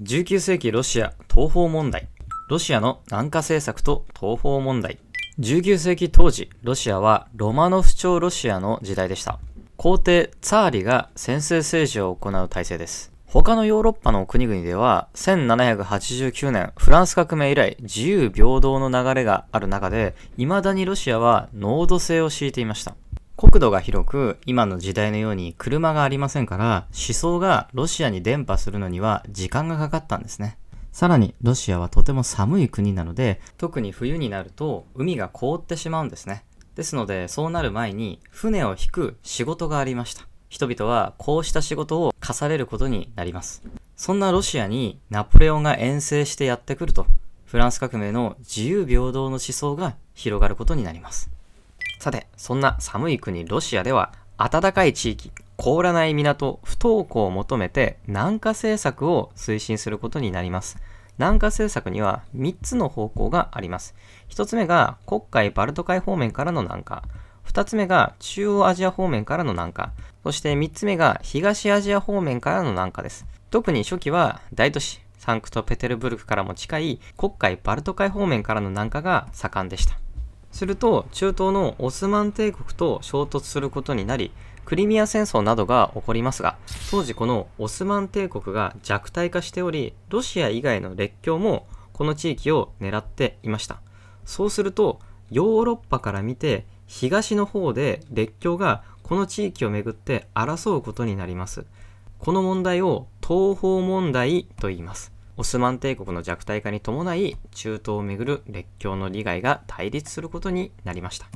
19世紀ロシア東方問題ロシアの南下政策と東方問題19世紀当時ロシアはロマノフ朝ロシアの時代でした皇帝ツァーリが先制政治を行う体制です他のヨーロッパの国々では1789年フランス革命以来自由平等の流れがある中で未だにロシアは濃度性を敷いていました国土が広く、今の時代のように車がありませんから、思想がロシアに伝播するのには時間がかかったんですね。さらに、ロシアはとても寒い国なので、特に冬になると海が凍ってしまうんですね。ですので、そうなる前に船を引く仕事がありました。人々はこうした仕事を課されることになります。そんなロシアにナポレオンが遠征してやってくると、フランス革命の自由平等の思想が広がることになります。さて、そんな寒い国ロシアでは、暖かい地域、凍らない港、不登校を求めて南下政策を推進することになります。南下政策には3つの方向があります。1つ目が国会バルト海方面からの南下。2つ目が中央アジア方面からの南下。そして3つ目が東アジア方面からの南下です。特に初期は大都市、サンクトペテルブルクからも近い国海バルト海方面からの南下が盛んでした。すると中東のオスマン帝国と衝突することになりクリミア戦争などが起こりますが当時このオスマン帝国が弱体化しておりロシア以外の列強もこの地域を狙っていましたそうするとヨーロッパから見て東の方で列強がこの地域をめぐって争うことになりますこの問題を東方問題と言いますオスマン帝国の弱体化に伴い中東をめぐる列強の利害が対立することになりました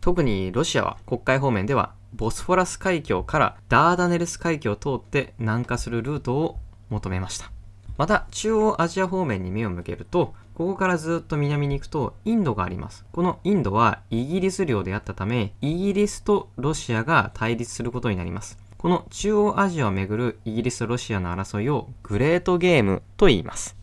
特にロシアは国会方面ではボスフォラス海峡からダーダネルス海峡を通って南下するルートを求めましたまた中央アジア方面に目を向けるとここからずっと南に行くとインドがありますこのインドはイギリス領であったためイギリスとロシアが対立することになりますこの中央アジアをめぐるイギリスロシアの争いをグレートゲームと言います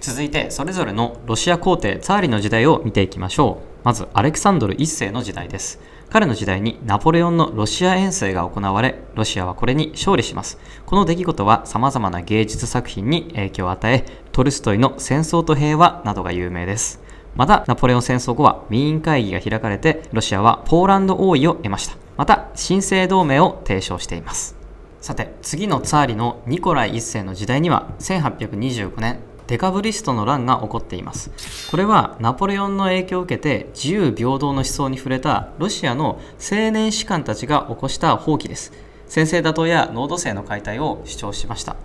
続いてそれぞれのロシア皇帝ツァーリの時代を見ていきましょうまずアレクサンドル1世の時代です彼の時代にナポレオンのロシア遠征が行われロシアはこれに勝利しますこの出来事は様々な芸術作品に影響を与えトルストイの戦争と平和などが有名ですまたナポレオン戦争後は民員会議が開かれてロシアはポーランド王位を得ましたまた神聖同盟を提唱していますさて次のツァーリのニコライ1世の時代には1829年デカブリストの乱が起こっていますこれはナポレオンの影響を受けて自由平等の思想に触れたロシアの青年士官たちが起こした放棄です先制打倒や濃度性の解体を主張しました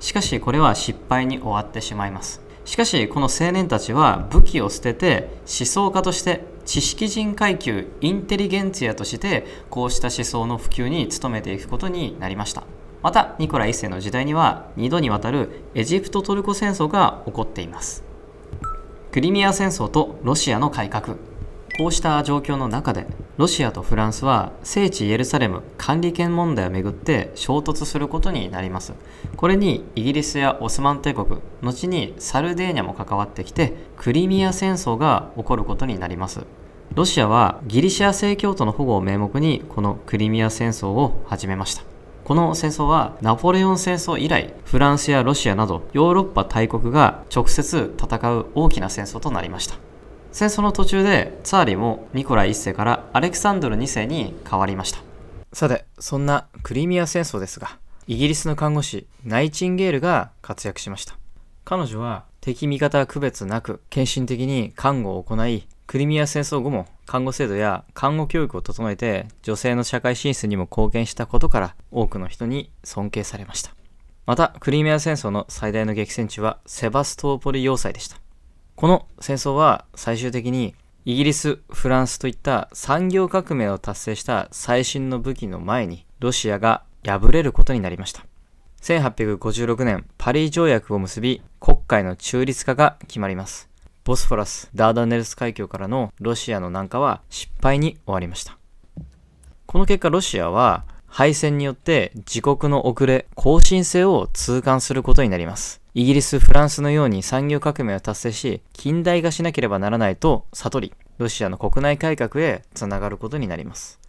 しかしこれは失敗に終わってしまいますしかしこの青年たちは武器を捨てて思想家として知識人階級インテリゲンツィアとしてこうした思想の普及に努めていくことになりましたまたニコラ1世の時代には2度にわたるエジプト・トルコ戦争が起こっていますクリミア戦争とロシアの改革こうした状況の中でロシアとフランスは聖地イエルサレム管理権問題をめぐって衝突することになりますこれにイギリスやオスマン帝国後にサルデーニャも関わってきてクリミア戦争が起こることになりますロシアはギリシア正教徒の保護を名目にこのクリミア戦争を始めましたこの戦争はナポレオン戦争以来フランスやロシアなどヨーロッパ大国が直接戦う大きな戦争となりました戦争の途中でツァーリもニコライ1世からアレクサンドル2世に変わりましたさてそんなクリミア戦争ですがイギリスの看護師ナイチンゲールが活躍しました彼女は敵味方区別なく献身的に看護を行いクリミア戦争後も看護制度や看護教育を整えて女性の社会進出にも貢献したことから多くの人に尊敬されましたまたクリミア戦争の最大の激戦地はセバストーポリ要塞でしたこの戦争は最終的にイギリス、フランスといった産業革命を達成した最新の武器の前にロシアが敗れることになりました。1856年パリ条約を結び国会の中立化が決まります。ボスフォラス・ダーダネルス海峡からのロシアの南下は失敗に終わりました。この結果ロシアは敗戦によって自国の遅れ、更新性を痛感することになります。イギリス、フランスのように産業革命を達成し、近代化しなければならないと悟り、ロシアの国内改革へつながることになります。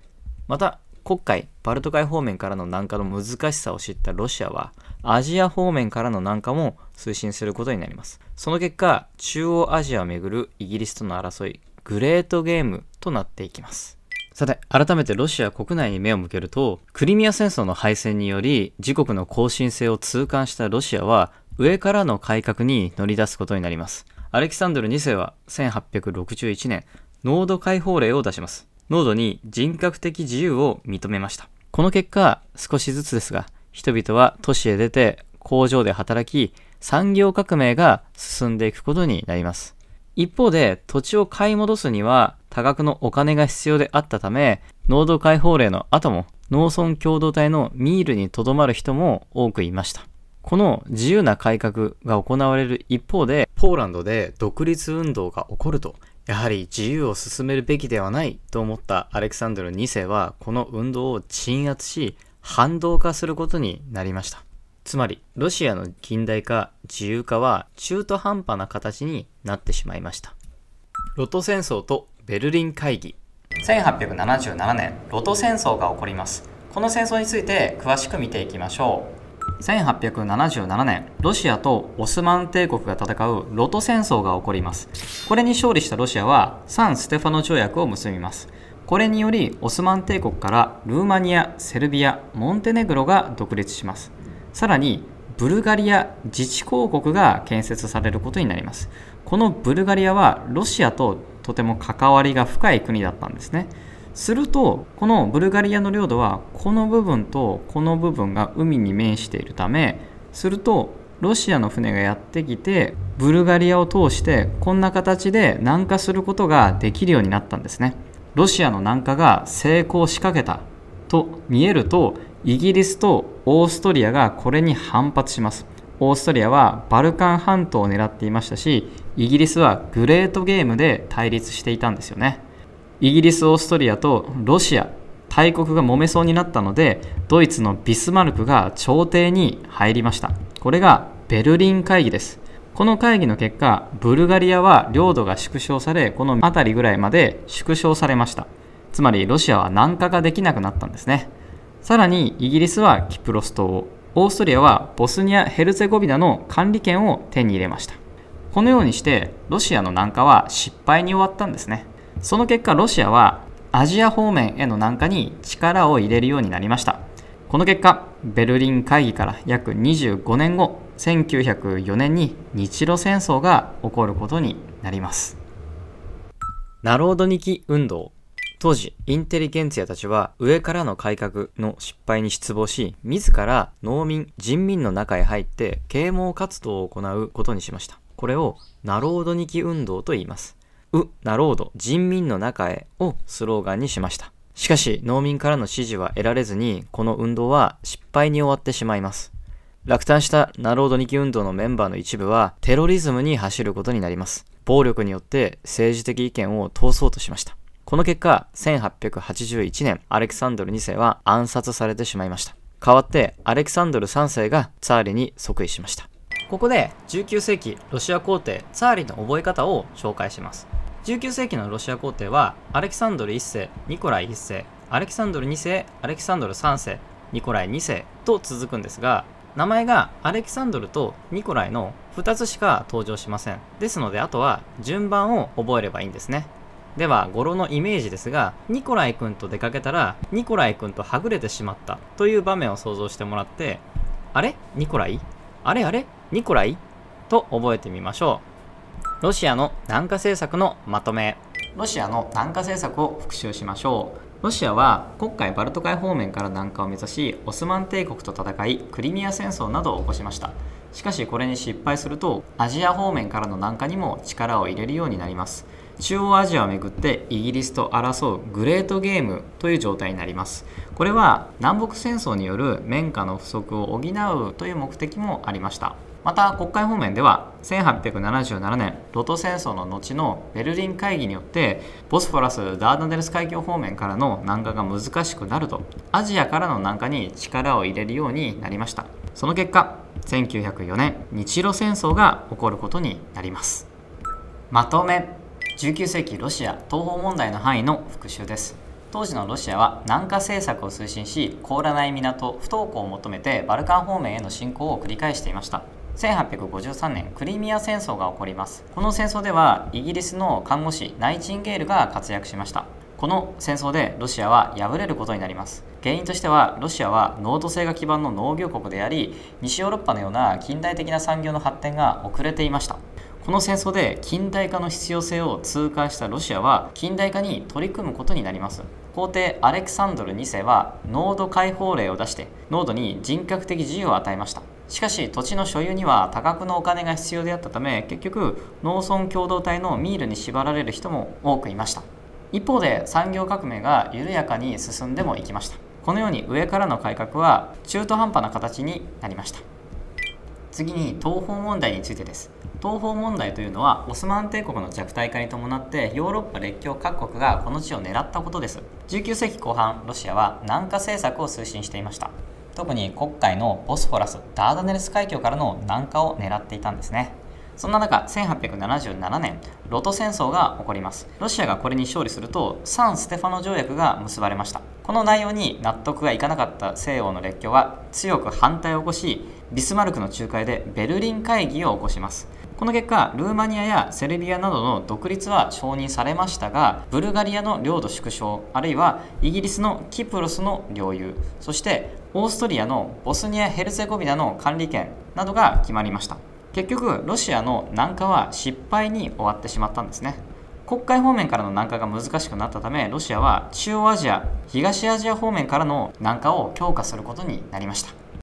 また、黒海、バルト海方面からの南下の難しさを知ったロシアは、アジア方面からの南下も推進することになります。その結果、中央アジアをめぐるイギリスとの争い、グレートゲームとなっていきます。さて、改めてロシア国内に目を向けると、クリミア戦争の敗戦により、自国の更新性を痛感したロシアは、上からの改革に乗り出すことになります。アレキサンドル2世は1861年、濃度解放令を出します。濃度に人格的自由を認めました。この結果、少しずつですが、人々は都市へ出て工場で働き、産業革命が進んでいくことになります。一方で、土地を買い戻すには多額のお金が必要であったため、農度解放令の後も農村共同体のミールに留まる人も多くいました。この自由な改革が行われる一方で、ポーランドで独立運動が起こると、やはり自由を進めるべきではないと思ったアレクサンドル2世は、この運動を鎮圧し、反動化することになりました。つまり、ロシアの近代化、自由化は中途半端な形になってしまいました。ロト戦争とベルリン会議1877年ロト戦争が起こりますこの戦争について詳しく見ていきましょう1877年ロシアとオスマン帝国が戦うロト戦争が起こりますこれに勝利したロシアはサン・ステファノ条約を結びますこれによりオスマン帝国からルーマニアセルビアモンテネグロが独立しますさらにブルガリア自治公国が建設されることになりますこのブルガリアはロシアととても関わりが深い国だったんですねするとこのブルガリアの領土はこの部分とこの部分が海に面しているためするとロシアの船がやってきてブルガリアを通してこんな形で南下することができるようになったんですね。ロシアの南下が成功しかけたと見えるとイギリスとオーストリアがこれに反発します。オーストリアはバルカン半島を狙っていましたしイギリスはグレートゲームで対立していたんですよね。イギリスオーストリアとロシア大国が揉めそうになったのでドイツのビスマルクが朝廷に入りましたこれがベルリン会議ですこの会議の結果ブルガリアは領土が縮小されこの辺りぐらいまで縮小されましたつまりロシアは南下ができなくなったんですねさらにイギリスはキプロス島をオーストリアはボスニア・ヘルツェゴビナの管理権を手に入れましたこのようにしてロシアの南下は失敗に終わったんですねその結果ロシアはアジア方面への南下に力を入れるようになりましたこの結果ベルリン会議から約25年後1904年に日露戦争が起こることになりますナロードニキ運動当時インテリゲンツアたちは上からの改革の失敗に失望し自ら農民人民の中へ入って啓蒙活動を行うことにしましたこれをナロードニキ運動と言いますう、なろうど、人民の中へをスローガンにしました。しかし、農民からの支持は得られずに、この運動は失敗に終わってしまいます。落胆したナロード2期運動のメンバーの一部は、テロリズムに走ることになります。暴力によって政治的意見を通そうとしました。この結果、1881年、アレクサンドル2世は暗殺されてしまいました。代わって、アレクサンドル3世がツァーリに即位しました。ここで19世紀ロシア皇帝ツァーリの覚え方を紹介します。19世紀のロシア皇帝はアレキサンドル1世ニコライ1世アレキサンドル2世アレキサンドル3世ニコライ2世と続くんですが名前がアレキサンドルとニコライの2つしか登場しませんですのであとは順番を覚えればいいんですねでは語呂のイメージですがニコライ君と出かけたらニコライ君とはぐれてしまったという場面を想像してもらってあれニコライあれあれニコライと覚えてみましょうロシアの南下政策のまとめロシアの南下政策を復習しましょうロシアは黒海バルト海方面から南下を目指しオスマン帝国と戦いクリミア戦争などを起こしましたしかしこれに失敗するとアジア方面からの南下にも力を入れるようになります中央アジアをめぐってイギリスと争うグレートゲームという状態になりますこれは南北戦争による綿花の不足を補うという目的もありましたまた国会方面では1877年ロト戦争の後のベルリン会議によってボスフォラス・ダーダネルス海峡方面からの南下が難しくなるとアジアからの南下に力を入れるようになりましたその結果1904年日露戦争が起こることになりますまとめ19世紀ロシア東方問題の範囲の復習です当時のロシアは南下政策を推進し凍らない港不登校を求めてバルカン方面への侵攻を繰り返していました1853年クリミア戦争が起こりますこの戦争ではイギリスの看護師ナイチンゲールが活躍しましたこの戦争でロシアは敗れることになります原因としてはロシアは濃度性が基盤の農業国であり西ヨーロッパのような近代的な産業の発展が遅れていましたこの戦争で近代化の必要性を痛感したロシアは近代化に取り組むことになります皇帝アレクサンドル2世は濃度解放令を出して濃度に人格的自由を与えましたしかし土地の所有には多額のお金が必要であったため結局農村共同体のミールに縛られる人も多くいました一方で産業革命が緩やかに進んでもいきましたこのように上からの改革は中途半端な形になりました次に東方問題についてです東方問題というのはオスマン帝国の弱体化に伴ってヨーロッパ列強各国がこの地を狙ったことです19世紀後半ロシアは南下政策を推進していました特に黒海のボスフォラスダーダネルス海峡からの南下を狙っていたんですねそんな中1877年ロト戦争が起こりますロシアがこれに勝利するとサン・ステファノ条約が結ばれましたこの内容に納得がいかなかった西欧の列強は強く反対を起こしビスマルクの仲介でベルリン会議を起こしますこの結果ルーマニアやセルビアなどの独立は承認されましたがブルガリアの領土縮小あるいはイギリスのキプロスの領有そしてオーストリアのボスニア・ヘルツェゴビナの管理権などが決まりました結局ロシアの南下は失敗に終わってしまったんですね国会方面からの南下が難しくなったためロシアは中央アジア東アジア方面からの南下を強化することになりました